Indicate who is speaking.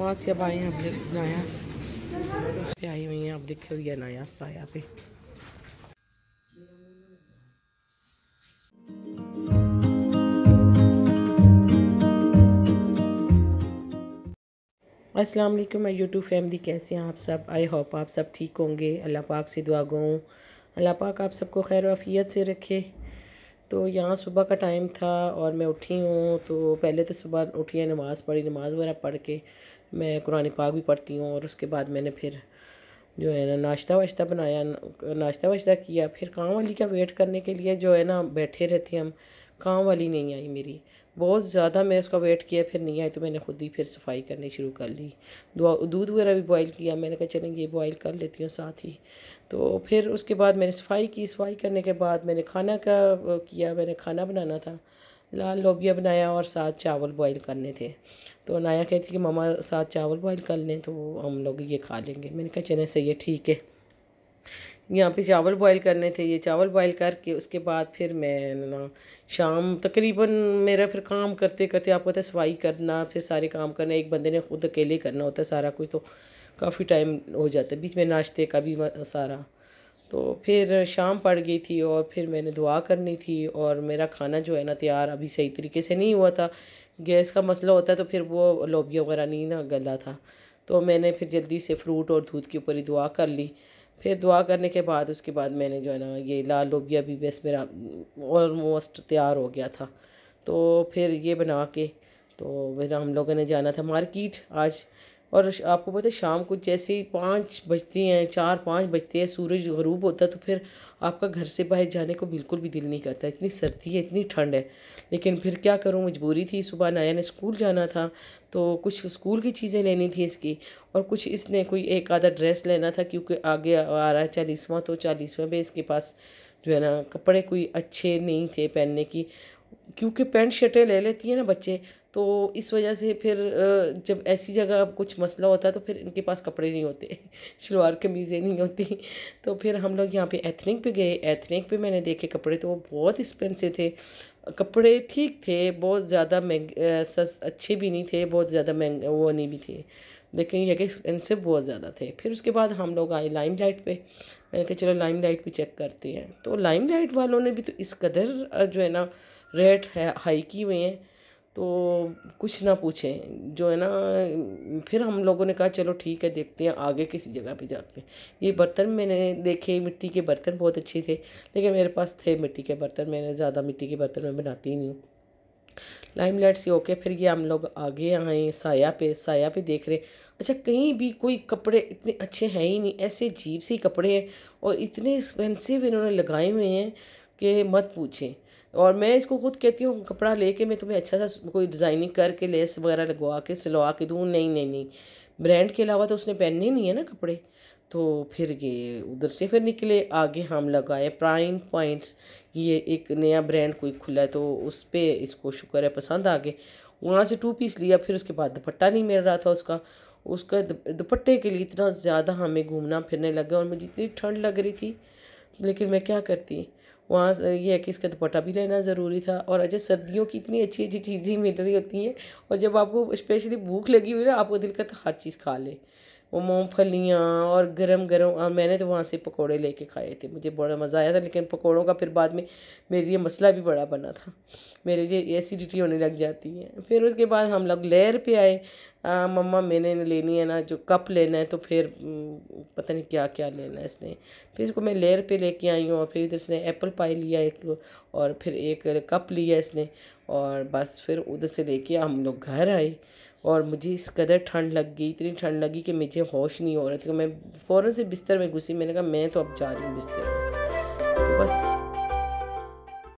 Speaker 1: वहाँ से अब आए हैं हम नाया पे आई हुई हैं आप देख रही है नाया साया पे अस्सलाम वालेकुम मैं यूट्यूब फैमिली कैसे हैं आप सब आई होप आप सब ठीक होंगे अल्लाह पाक से दुआ गो अल्लाह पाक आप सबको खैर वाफ़ियत से रखे तो यहाँ सुबह का टाइम था और मैं उठी हूँ तो पहले तो सुबह उठी है नमाज़ पढ़ी नमाज़ वगैरह पढ़ के मैं कुरान पाक भी पढ़ती हूँ और उसके बाद मैंने फिर जो है ना नाश्ता वाश्ता बनाया नाश्ता वाश्ता किया फिर काम वाली का वेट करने के लिए जो है ना बैठे रहते हम काम वाली नहीं आई मेरी बहुत ज़्यादा मैं उसका वेट किया फिर नहीं आई तो मैंने खुद ही फिर सफाई करनी शुरू कर ली दूध वगैरह भी बॉईल किया मैंने कहा चलें ये बॉईल कर लेती हूँ साथ ही तो फिर उसके बाद मैंने सफाई की सफाई करने के बाद मैंने खाना का किया मैंने खाना बनाना था फिलहाल लोबिया बनाया और साथ चावल बॉईल करने थे तो नाया कहती कि ममा साथ चावल बॉईल कर लें तो हम लोग ये खा लेंगे मैंने कहा चले सही है ठीक है यहाँ पे चावल बॉईल करने थे ये चावल बॉईल करके उसके बाद फिर मैं ना शाम तकरीबन मेरा फिर काम करते करते आपको पता है सफाई करना फिर सारे काम करना एक बंदे ने खुद अकेले करना होता है सारा कुछ तो काफ़ी टाइम हो जाता है बीच में नाश्ते का भी सारा तो फिर शाम पड़ गई थी और फिर मैंने दुआ करनी थी और मेरा खाना जो है ना तैयार अभी सही तरीके से नहीं हुआ था गैस का मसला होता है तो फिर वो लोबिया वगैरह नहीं ना गला था तो मैंने फिर जल्दी से फ्रूट और दूध के ऊपर ही दुआ कर ली फिर दुआ करने के बाद उसके बाद मैंने जो है ना ये लाल लोबिया भी बस मेरा ऑलमोस्ट तैयार हो गया था तो फिर ये बना के तो मेरा हम लोगों ने जाना था मार्केट आज और आपको पता है शाम को जैसे ही पाँच बजती हैं चार पाँच बजते हैं सूरज गरूब होता है तो फिर आपका घर से बाहर जाने को बिल्कुल भी दिल नहीं करता इतनी सर्दी है इतनी ठंड है लेकिन फिर क्या करूँ मजबूरी थी सुबह नया ने स्कूल जाना था तो कुछ स्कूल की चीज़ें लेनी थी इसकी और कुछ इसने कोई एक आधा ड्रेस लेना था क्योंकि आगे आ रहा है चालीसवा तो चालीसवें पर इसके पास जो है ना कपड़े कोई अच्छे नहीं थे पहनने की क्योंकि पैंट शर्टें ले लेती हैं ना बच्चे तो इस वजह से फिर जब ऐसी जगह कुछ मसला होता है तो फिर इनके पास कपड़े नहीं होते शलवार कमीज़ें नहीं होती तो फिर हम लोग यहाँ पे एथनिक पे गए एथनिक पे मैंने देखे कपड़े तो वो बहुत एक्सपेंसिव थे कपड़े ठीक थे बहुत ज़्यादा महंगे अच्छे भी नहीं थे बहुत ज़्यादा महंगे वो नहीं भी थे लेकिन यह कि एक्सपेंसिव बहुत ज़्यादा थे फिर उसके बाद हम लोग आए लाइम लाइट पर मैंने कहा चलो लाइम लाइट भी चेक करते हैं तो लाइम लाइट वालों ने भी तो इस कदर जो है ना रेट है हाई की हुए हैं तो कुछ ना पूछें जो है ना फिर हम लोगों ने कहा चलो ठीक है देखते हैं आगे किसी जगह पे जाते हैं ये बर्तन मैंने देखे मिट्टी के बर्तन बहुत अच्छे थे लेकिन मेरे पास थे मिट्टी के बर्तन मैंने ज़्यादा मिट्टी के बर्तन में बनाती ही नहीं हूँ लाइम लाइट से होके फिर ये हम लोग आगे आए साया पे साया पे देख रहे अच्छा कहीं भी कोई कपड़े इतने अच्छे हैं ही नहीं ऐसे जीप से कपड़े हैं और इतने एक्सपेंसिव इन्होंने लगाए हुए हैं कि मत पूछें और मैं इसको खुद कहती हूँ कपड़ा लेके मैं तुम्हें अच्छा सा कोई डिज़ाइनिंग करके लेस वगैरह लगवा के सिलवा के दूँ नहीं नहीं नहीं ब्रांड के अलावा तो उसने पहनने नहीं है ना कपड़े तो फिर ये उधर से फिर निकले आगे हम लगाए प्राइम पॉइंट्स ये एक नया ब्रांड कोई खुला है तो उस पर इसको शुक्र है पसंद आ गए वहाँ से टू पीस लिया फिर उसके बाद दुपट्टा नहीं मिल रहा था उसका उसका दुपट्टे के लिए इतना ज़्यादा हमें घूमना फिरने लगा और मुझे इतनी ठंड लग रही थी लेकिन मैं क्या करती वहाँ ये है कि इसका दुपट्टा भी रहना ज़रूरी था और अच्छा सर्दियों की इतनी अच्छी अच्छी चीज़ें मिल रही होती हैं और जब आपको स्पेशली भूख लगी हुई ना आपको दिल करता हर चीज़ खा ले वो मूँगफलियाँ और गरम गरम और हाँ, मैंने तो वहाँ से पकोड़े लेके खाए थे मुझे बड़ा मज़ा आया था लेकिन पकोड़ों का फिर बाद में मेरे लिए मसला भी बड़ा बना था मेरे लिए एसिडिटी होने लग जाती है फिर उसके बाद हम लोग लहर पे आए मम्मा मैंने लेनी है ना जो कप लेना है तो फिर पता नहीं क्या क्या लेना है इसने फिर इसको मैं लेर पर लेके आई हूँ और फिर इधर इसने एप्पल पाई लिया एक और फिर एक कप लिया इसने और बस फिर उधर से लेके हम लोग घर आए और मुझे इस कदर ठंड लग गई इतनी ठंड लगी कि मुझे होश नहीं हो रहा था मैं फ़ौरन से बिस्तर में घुसी मैंने कहा मैं तो अब जा रही हूँ बिस्तर में तो बस